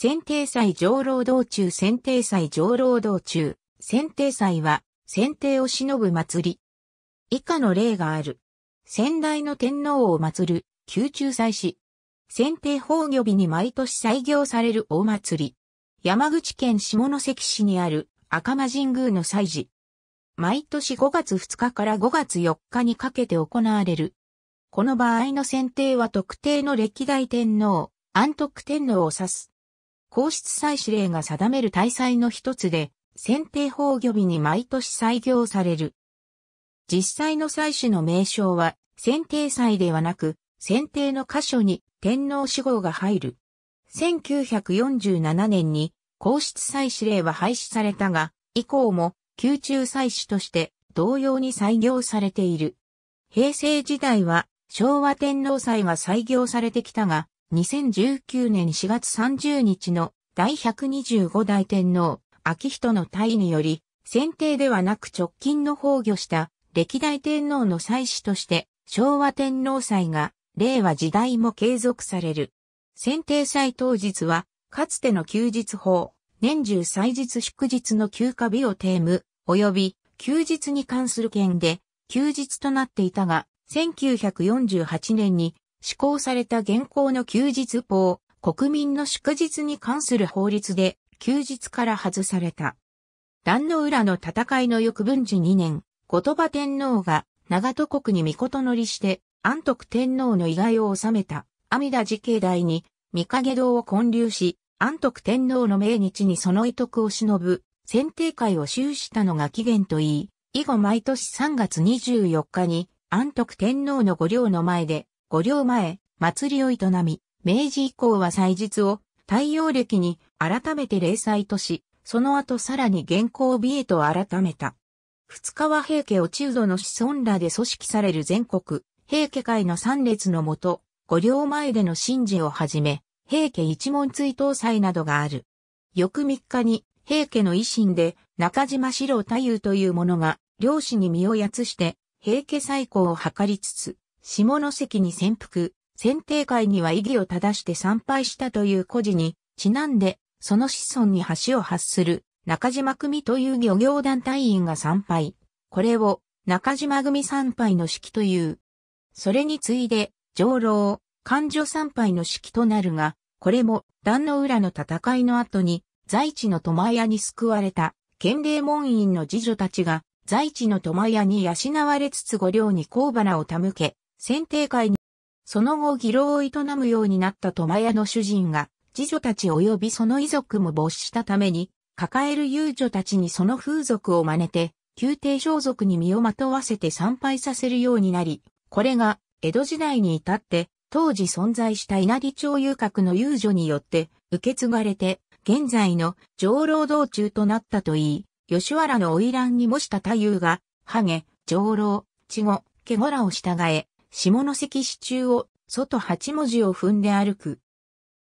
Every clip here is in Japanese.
選定祭上労働中選定祭上労働中、選定祭は、選定を忍ぶ祭り。以下の例がある。先代の天皇を祀る、宮中祭祀。選定崩御日に毎年採行される大祭り。山口県下関市にある赤間神宮の祭事。毎年5月2日から5月4日にかけて行われる。この場合の選定は特定の歴代天皇、安徳天皇を指す。皇室祭司令が定める大祭の一つで、選定法御日に毎年採行される。実際の祭祀の名称は、選定祭ではなく、選定の箇所に天皇死号が入る。1947年に皇室祭司令は廃止されたが、以降も宮中祭祀として同様に採行されている。平成時代は昭和天皇祭が採行されてきたが、2019年4月30日の第125代天皇、秋人の退位により、選定ではなく直近の崩御した歴代天皇の祭祀として昭和天皇祭が令和時代も継続される。選定祭当日はかつての休日法、年中祭日祝日の休暇日をテーム、及び休日に関する件で休日となっていたが、1948年に施行された現行の休日法、国民の祝日に関する法律で、休日から外された。壇の浦の戦いの翌文治2年、後鳥羽天皇が長戸国に御乗りして、安徳天皇の遺外を治めた、阿弥陀寺境内に、御影堂を建立し、安徳天皇の命日にその遺徳を忍ぶ、選定会を修したのが起源といい、以後毎年3月24日に、安徳天皇の御陵の前で、五両前、祭りを営み、明治以降は祭日を太陽暦に改めて礼祭とし、その後さらに現行美へと改めた。二日は平家落ち人の子孫らで組織される全国、平家会の三列のもと、五両前での神事をはじめ、平家一門追悼祭などがある。翌三日に、平家の維新で、中島四郎太夫という者が、漁師に身をやつして、平家再興を図りつつ、下関に潜伏、選定会には意義を正して参拝したという故事に、ちなんで、その子孫に橋を発する、中島組という漁業団体員が参拝。これを、中島組参拝の式という。それに次いで、上老、勘女参拝の式となるが、これも、壇の浦の戦いの後に、在地の苫屋に救われた、県令門院の次女たちが、在地の苫屋に養われつつ御領に小花を手向け、選定会に、その後議論を営むようになった前屋の主人が、次女たち及びその遺族も没したために、抱える遊女たちにその風俗を真似て、宮廷装束に身をまとわせて参拝させるようになり、これが江戸時代に至って、当時存在した稲荷町遊郭の遊女によって受け継がれて、現在の上老道中となったといい、吉原の花魁に模した太夫が、ハゲ、上老、稚語、毛ゴラを従え、下関市中を外八文字を踏んで歩く。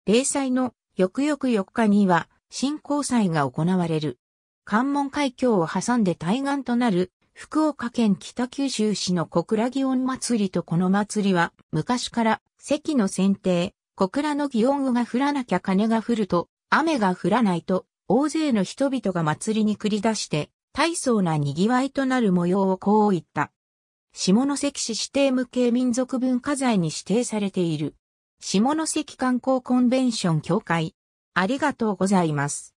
例祭の翌々4日には新交祭が行われる。関門海峡を挟んで対岸となる福岡県北九州市の小倉祇園祭りとこの祭りは昔から関の選定、小倉の祇園が降らなきゃ金が降ると雨が降らないと大勢の人々が祭りに繰り出して大層な賑わいとなる模様をこう言った。下関市指定無形民族文化財に指定されている。下関観光コンベンション協会。ありがとうございます。